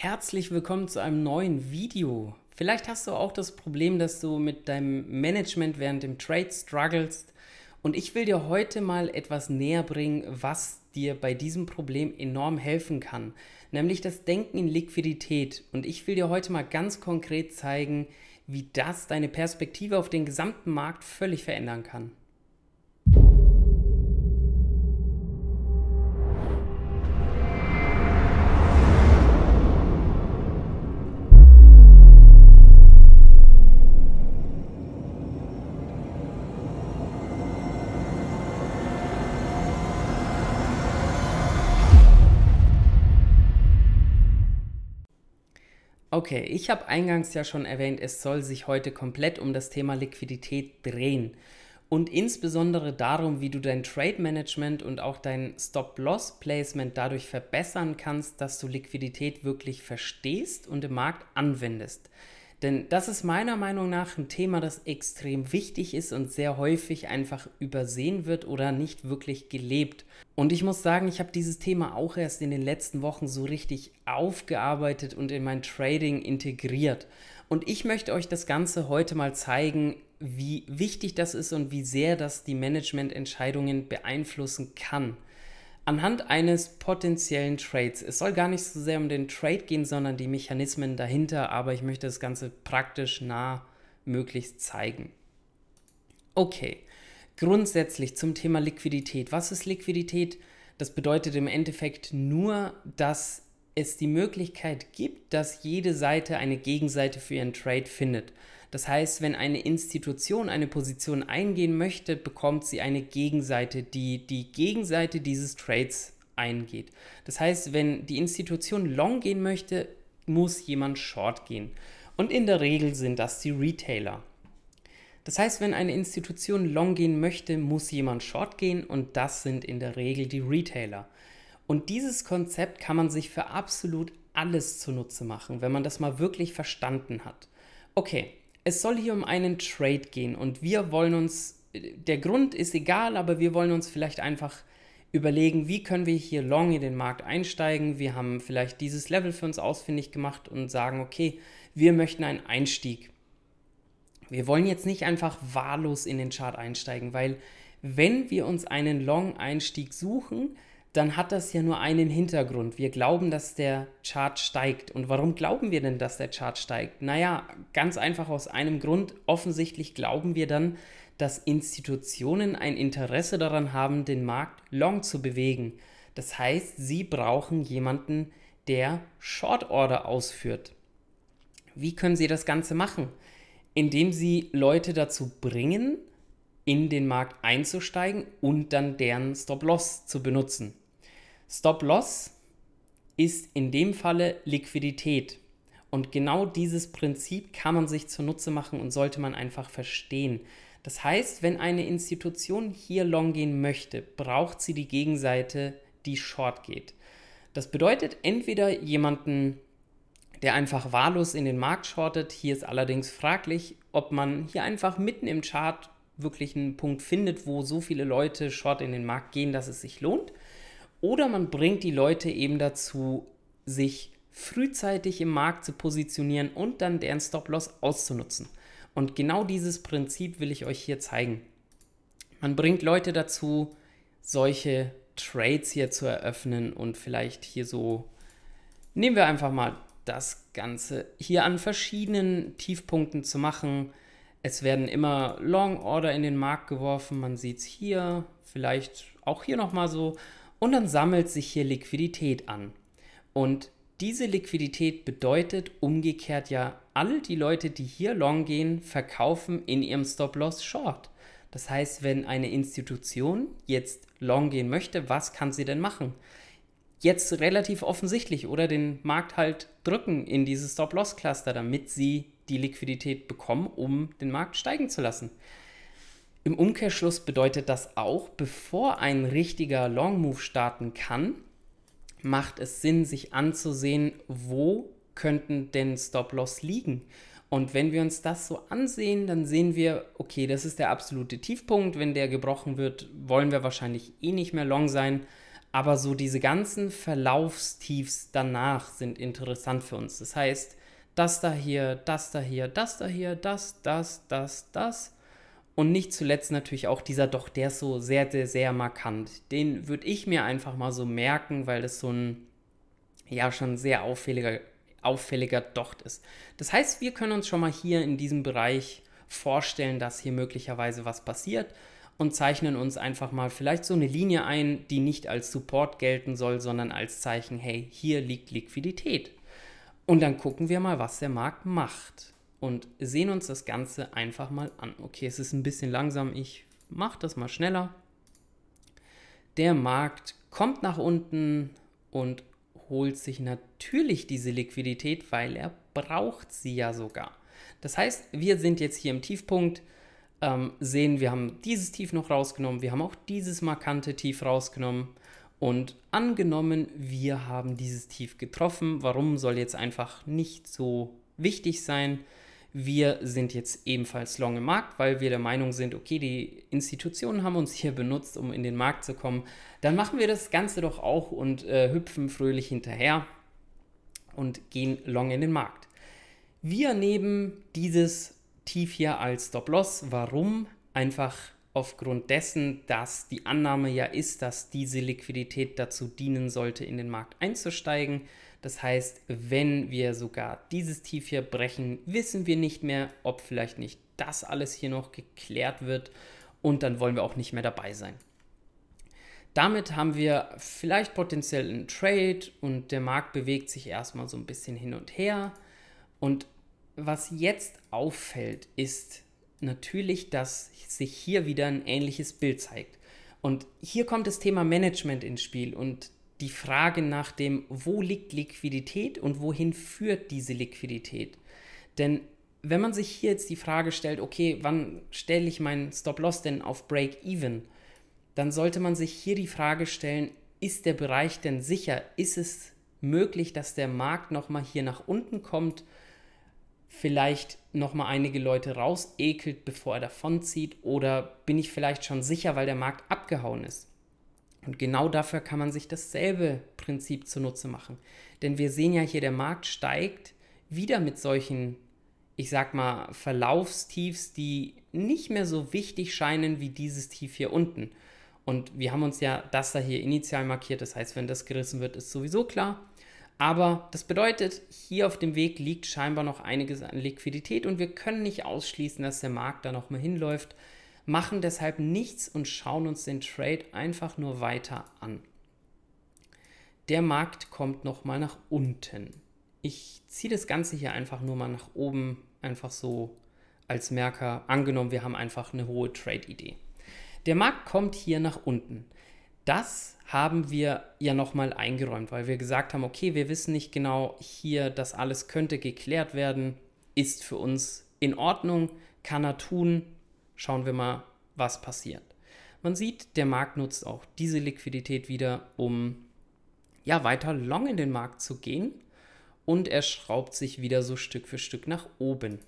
Herzlich willkommen zu einem neuen Video. Vielleicht hast du auch das Problem, dass du mit deinem Management während dem Trade strugglest. Und ich will dir heute mal etwas näher bringen, was dir bei diesem Problem enorm helfen kann. Nämlich das Denken in Liquidität. Und ich will dir heute mal ganz konkret zeigen, wie das deine Perspektive auf den gesamten Markt völlig verändern kann. Okay, ich habe eingangs ja schon erwähnt, es soll sich heute komplett um das Thema Liquidität drehen und insbesondere darum, wie du dein Trade Management und auch dein Stop-Loss Placement dadurch verbessern kannst, dass du Liquidität wirklich verstehst und im Markt anwendest. Denn das ist meiner Meinung nach ein Thema, das extrem wichtig ist und sehr häufig einfach übersehen wird oder nicht wirklich gelebt. Und ich muss sagen, ich habe dieses Thema auch erst in den letzten Wochen so richtig aufgearbeitet und in mein Trading integriert. Und ich möchte euch das Ganze heute mal zeigen, wie wichtig das ist und wie sehr das die Managemententscheidungen beeinflussen kann anhand eines potenziellen Trades. Es soll gar nicht so sehr um den Trade gehen, sondern die Mechanismen dahinter, aber ich möchte das Ganze praktisch nah möglichst zeigen. Okay, grundsätzlich zum Thema Liquidität. Was ist Liquidität? Das bedeutet im Endeffekt nur, dass es die Möglichkeit gibt, dass jede Seite eine Gegenseite für ihren Trade findet. Das heißt, wenn eine Institution eine Position eingehen möchte, bekommt sie eine Gegenseite, die die Gegenseite dieses Trades eingeht. Das heißt, wenn die Institution long gehen möchte, muss jemand short gehen. Und in der Regel sind das die Retailer. Das heißt, wenn eine Institution long gehen möchte, muss jemand short gehen und das sind in der Regel die Retailer. Und dieses Konzept kann man sich für absolut alles zunutze machen, wenn man das mal wirklich verstanden hat. Okay, es soll hier um einen Trade gehen und wir wollen uns, der Grund ist egal, aber wir wollen uns vielleicht einfach überlegen, wie können wir hier long in den Markt einsteigen. Wir haben vielleicht dieses Level für uns ausfindig gemacht und sagen, okay, wir möchten einen Einstieg. Wir wollen jetzt nicht einfach wahllos in den Chart einsteigen, weil wenn wir uns einen Long-Einstieg suchen, dann hat das ja nur einen Hintergrund. Wir glauben, dass der Chart steigt. Und warum glauben wir denn, dass der Chart steigt? Naja, ganz einfach aus einem Grund. Offensichtlich glauben wir dann, dass Institutionen ein Interesse daran haben, den Markt long zu bewegen. Das heißt, sie brauchen jemanden, der Short Order ausführt. Wie können sie das Ganze machen? Indem sie Leute dazu bringen, in den Markt einzusteigen und dann deren Stop-Loss zu benutzen. Stop-Loss ist in dem Falle Liquidität. Und genau dieses Prinzip kann man sich zunutze machen und sollte man einfach verstehen. Das heißt, wenn eine Institution hier long gehen möchte, braucht sie die Gegenseite, die short geht. Das bedeutet entweder jemanden, der einfach wahllos in den Markt shortet. Hier ist allerdings fraglich, ob man hier einfach mitten im Chart wirklich einen Punkt findet, wo so viele Leute short in den Markt gehen, dass es sich lohnt. Oder man bringt die Leute eben dazu, sich frühzeitig im Markt zu positionieren und dann deren Stop-Loss auszunutzen. Und genau dieses Prinzip will ich euch hier zeigen. Man bringt Leute dazu, solche Trades hier zu eröffnen und vielleicht hier so, nehmen wir einfach mal das Ganze hier an verschiedenen Tiefpunkten zu machen. Es werden immer Long Order in den Markt geworfen. Man sieht es hier, vielleicht auch hier nochmal so. Und dann sammelt sich hier Liquidität an. Und diese Liquidität bedeutet umgekehrt ja, alle die Leute, die hier long gehen, verkaufen in ihrem Stop-Loss Short. Das heißt, wenn eine Institution jetzt long gehen möchte, was kann sie denn machen? Jetzt relativ offensichtlich oder den Markt halt drücken in dieses Stop-Loss-Cluster, damit sie die Liquidität bekommen, um den Markt steigen zu lassen. Im Umkehrschluss bedeutet das auch, bevor ein richtiger Long Move starten kann, macht es Sinn, sich anzusehen, wo könnten denn Stop-Loss liegen. Und wenn wir uns das so ansehen, dann sehen wir, okay, das ist der absolute Tiefpunkt. Wenn der gebrochen wird, wollen wir wahrscheinlich eh nicht mehr long sein. Aber so diese ganzen Verlaufstiefs danach sind interessant für uns. Das heißt, das da hier, das da hier, das da hier, das, das, das, das. Und nicht zuletzt natürlich auch dieser doch, der ist so sehr, sehr, sehr markant. Den würde ich mir einfach mal so merken, weil das so ein, ja, schon sehr auffälliger, auffälliger Docht ist. Das heißt, wir können uns schon mal hier in diesem Bereich vorstellen, dass hier möglicherweise was passiert und zeichnen uns einfach mal vielleicht so eine Linie ein, die nicht als Support gelten soll, sondern als Zeichen, hey, hier liegt Liquidität. Und dann gucken wir mal, was der Markt macht und sehen uns das Ganze einfach mal an. Okay, es ist ein bisschen langsam, ich mache das mal schneller. Der Markt kommt nach unten und holt sich natürlich diese Liquidität, weil er braucht sie ja sogar. Das heißt, wir sind jetzt hier im Tiefpunkt, ähm, sehen, wir haben dieses Tief noch rausgenommen, wir haben auch dieses markante Tief rausgenommen. Und angenommen, wir haben dieses Tief getroffen, warum soll jetzt einfach nicht so wichtig sein? Wir sind jetzt ebenfalls long im Markt, weil wir der Meinung sind, okay, die Institutionen haben uns hier benutzt, um in den Markt zu kommen. Dann machen wir das Ganze doch auch und äh, hüpfen fröhlich hinterher und gehen long in den Markt. Wir nehmen dieses Tief hier als Stop-Loss. Warum? Einfach aufgrund dessen, dass die Annahme ja ist, dass diese Liquidität dazu dienen sollte, in den Markt einzusteigen. Das heißt, wenn wir sogar dieses Tief hier brechen, wissen wir nicht mehr, ob vielleicht nicht das alles hier noch geklärt wird und dann wollen wir auch nicht mehr dabei sein. Damit haben wir vielleicht potenziell einen Trade und der Markt bewegt sich erstmal so ein bisschen hin und her. Und was jetzt auffällt, ist, natürlich, dass sich hier wieder ein ähnliches Bild zeigt. Und hier kommt das Thema Management ins Spiel und die Frage nach dem, wo liegt Liquidität und wohin führt diese Liquidität? Denn wenn man sich hier jetzt die Frage stellt, okay, wann stelle ich meinen Stop-Loss denn auf Break-Even, dann sollte man sich hier die Frage stellen, ist der Bereich denn sicher? Ist es möglich, dass der Markt nochmal hier nach unten kommt vielleicht nochmal einige Leute rausekelt, bevor er davonzieht? Oder bin ich vielleicht schon sicher, weil der Markt abgehauen ist? Und genau dafür kann man sich dasselbe Prinzip zunutze machen. Denn wir sehen ja hier, der Markt steigt wieder mit solchen, ich sag mal, Verlaufstiefs, die nicht mehr so wichtig scheinen wie dieses Tief hier unten. Und wir haben uns ja das da hier initial markiert. Das heißt, wenn das gerissen wird, ist sowieso klar. Aber das bedeutet, hier auf dem Weg liegt scheinbar noch einiges an Liquidität und wir können nicht ausschließen, dass der Markt da nochmal hinläuft, machen deshalb nichts und schauen uns den Trade einfach nur weiter an. Der Markt kommt nochmal nach unten. Ich ziehe das Ganze hier einfach nur mal nach oben, einfach so als Merker. Angenommen, wir haben einfach eine hohe Trade-Idee. Der Markt kommt hier nach unten das haben wir ja nochmal eingeräumt, weil wir gesagt haben, okay, wir wissen nicht genau hier, das alles könnte geklärt werden, ist für uns in Ordnung, kann er tun, schauen wir mal, was passiert. Man sieht, der Markt nutzt auch diese Liquidität wieder, um ja weiter long in den Markt zu gehen und er schraubt sich wieder so Stück für Stück nach oben.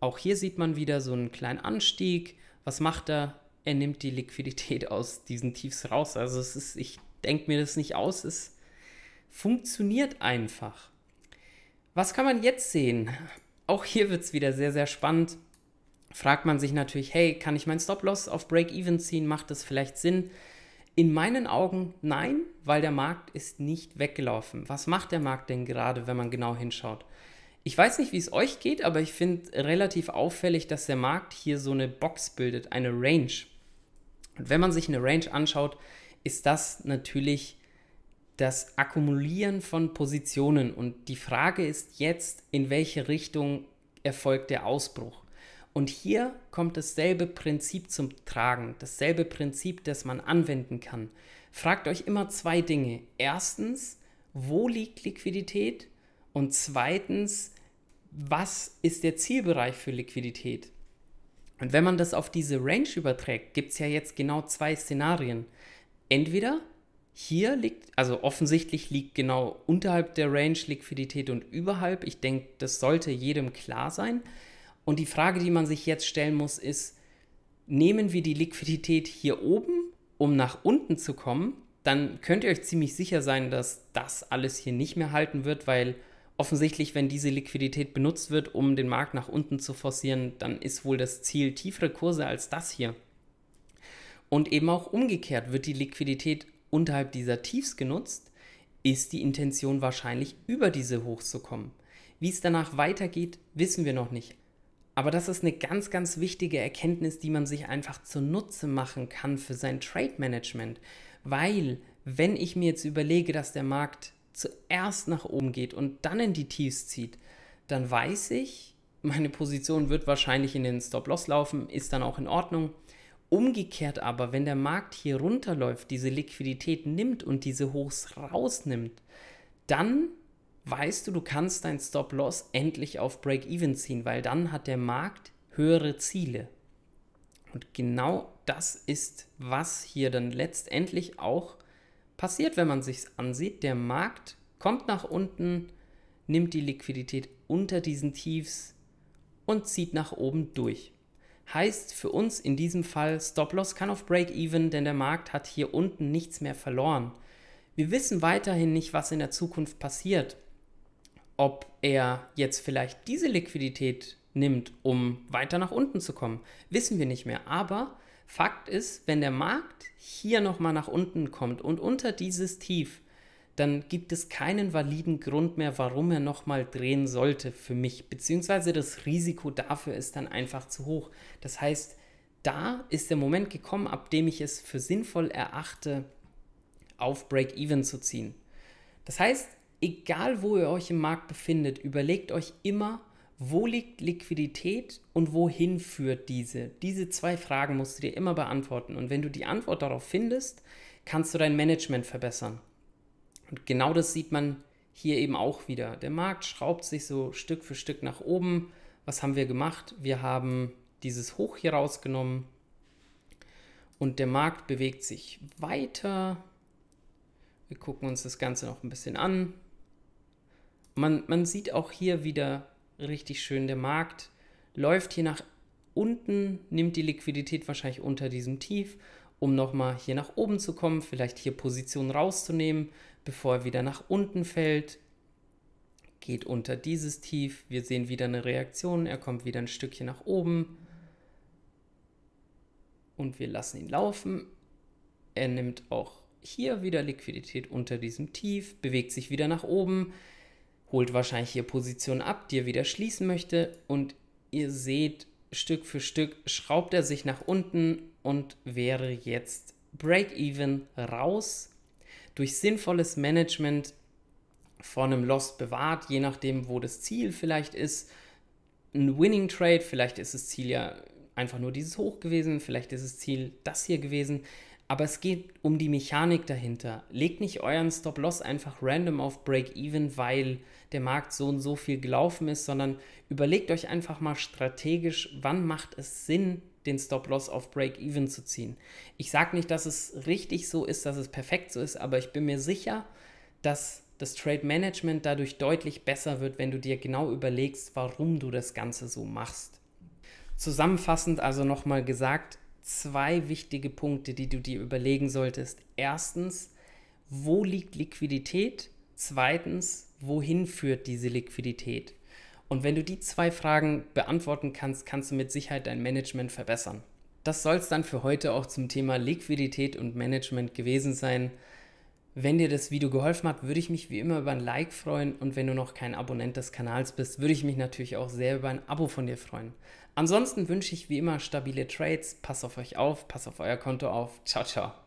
Auch hier sieht man wieder so einen kleinen Anstieg. Was macht er? er nimmt die Liquidität aus diesen Tiefs raus. Also es ist, ich denke mir das nicht aus, es funktioniert einfach. Was kann man jetzt sehen? Auch hier wird es wieder sehr, sehr spannend. Fragt man sich natürlich, hey, kann ich meinen Stop-Loss auf Break-Even ziehen? Macht das vielleicht Sinn? In meinen Augen nein, weil der Markt ist nicht weggelaufen. Was macht der Markt denn gerade, wenn man genau hinschaut? Ich weiß nicht, wie es euch geht, aber ich finde relativ auffällig, dass der Markt hier so eine Box bildet, eine Range. Und wenn man sich eine Range anschaut, ist das natürlich das Akkumulieren von Positionen. Und die Frage ist jetzt, in welche Richtung erfolgt der Ausbruch? Und hier kommt dasselbe Prinzip zum Tragen, dasselbe Prinzip, das man anwenden kann. Fragt euch immer zwei Dinge. Erstens, wo liegt Liquidität? Und zweitens, was ist der Zielbereich für Liquidität? Und wenn man das auf diese Range überträgt, gibt es ja jetzt genau zwei Szenarien. Entweder hier liegt, also offensichtlich liegt genau unterhalb der Range Liquidität und überhalb. Ich denke, das sollte jedem klar sein. Und die Frage, die man sich jetzt stellen muss, ist, nehmen wir die Liquidität hier oben, um nach unten zu kommen, dann könnt ihr euch ziemlich sicher sein, dass das alles hier nicht mehr halten wird, weil offensichtlich, wenn diese Liquidität benutzt wird, um den Markt nach unten zu forcieren, dann ist wohl das Ziel tiefere Kurse als das hier. Und eben auch umgekehrt wird die Liquidität unterhalb dieser Tiefs genutzt, ist die Intention wahrscheinlich über diese Hochs zu kommen. Wie es danach weitergeht, wissen wir noch nicht. Aber das ist eine ganz, ganz wichtige Erkenntnis, die man sich einfach zunutze machen kann für sein Trade Management. Weil, wenn ich mir jetzt überlege, dass der Markt zuerst nach oben geht und dann in die Tiefs zieht, dann weiß ich, meine Position wird wahrscheinlich in den Stop-Loss laufen, ist dann auch in Ordnung. Umgekehrt aber, wenn der Markt hier runterläuft, diese Liquidität nimmt und diese Hochs rausnimmt, dann weißt du, du kannst dein Stop-Loss endlich auf Break-Even ziehen, weil dann hat der Markt höhere Ziele. Und genau das ist, was hier dann letztendlich auch passiert, wenn man sich ansieht. Der Markt kommt nach unten, nimmt die Liquidität unter diesen Tiefs und zieht nach oben durch. Heißt für uns in diesem Fall Stop-Loss kann auf Break-Even, denn der Markt hat hier unten nichts mehr verloren. Wir wissen weiterhin nicht, was in der Zukunft passiert. Ob er jetzt vielleicht diese Liquidität nimmt, um weiter nach unten zu kommen, wissen wir nicht mehr. Aber Fakt ist, wenn der Markt hier nochmal nach unten kommt und unter dieses Tief, dann gibt es keinen validen Grund mehr, warum er nochmal drehen sollte für mich, beziehungsweise das Risiko dafür ist dann einfach zu hoch. Das heißt, da ist der Moment gekommen, ab dem ich es für sinnvoll erachte, auf Break-Even zu ziehen. Das heißt, egal wo ihr euch im Markt befindet, überlegt euch immer, wo liegt Liquidität und wohin führt diese? Diese zwei Fragen musst du dir immer beantworten. Und wenn du die Antwort darauf findest, kannst du dein Management verbessern. Und genau das sieht man hier eben auch wieder. Der Markt schraubt sich so Stück für Stück nach oben. Was haben wir gemacht? Wir haben dieses Hoch hier rausgenommen und der Markt bewegt sich weiter. Wir gucken uns das Ganze noch ein bisschen an. Man, man sieht auch hier wieder richtig schön. Der Markt läuft hier nach unten, nimmt die Liquidität wahrscheinlich unter diesem Tief, um nochmal hier nach oben zu kommen, vielleicht hier Positionen rauszunehmen, bevor er wieder nach unten fällt. Geht unter dieses Tief, wir sehen wieder eine Reaktion, er kommt wieder ein Stückchen nach oben und wir lassen ihn laufen. Er nimmt auch hier wieder Liquidität unter diesem Tief, bewegt sich wieder nach oben holt wahrscheinlich hier Position ab, die er wieder schließen möchte und ihr seht, Stück für Stück schraubt er sich nach unten und wäre jetzt Break-Even raus. Durch sinnvolles Management von einem Loss bewahrt, je nachdem, wo das Ziel vielleicht ist. Ein Winning Trade, vielleicht ist das Ziel ja einfach nur dieses Hoch gewesen, vielleicht ist das Ziel das hier gewesen. Aber es geht um die Mechanik dahinter. Legt nicht euren Stop-Loss einfach random auf Break-Even, weil der Markt so und so viel gelaufen ist, sondern überlegt euch einfach mal strategisch, wann macht es Sinn, den Stop-Loss auf Break-Even zu ziehen. Ich sage nicht, dass es richtig so ist, dass es perfekt so ist, aber ich bin mir sicher, dass das Trade-Management dadurch deutlich besser wird, wenn du dir genau überlegst, warum du das Ganze so machst. Zusammenfassend also nochmal gesagt, zwei wichtige Punkte, die du dir überlegen solltest. Erstens, wo liegt Liquidität? Zweitens, wohin führt diese Liquidität? Und wenn du die zwei Fragen beantworten kannst, kannst du mit Sicherheit dein Management verbessern. Das soll es dann für heute auch zum Thema Liquidität und Management gewesen sein. Wenn dir das Video geholfen hat, würde ich mich wie immer über ein Like freuen und wenn du noch kein Abonnent des Kanals bist, würde ich mich natürlich auch sehr über ein Abo von dir freuen. Ansonsten wünsche ich wie immer stabile Trades, pass auf euch auf, pass auf euer Konto auf. Ciao, ciao.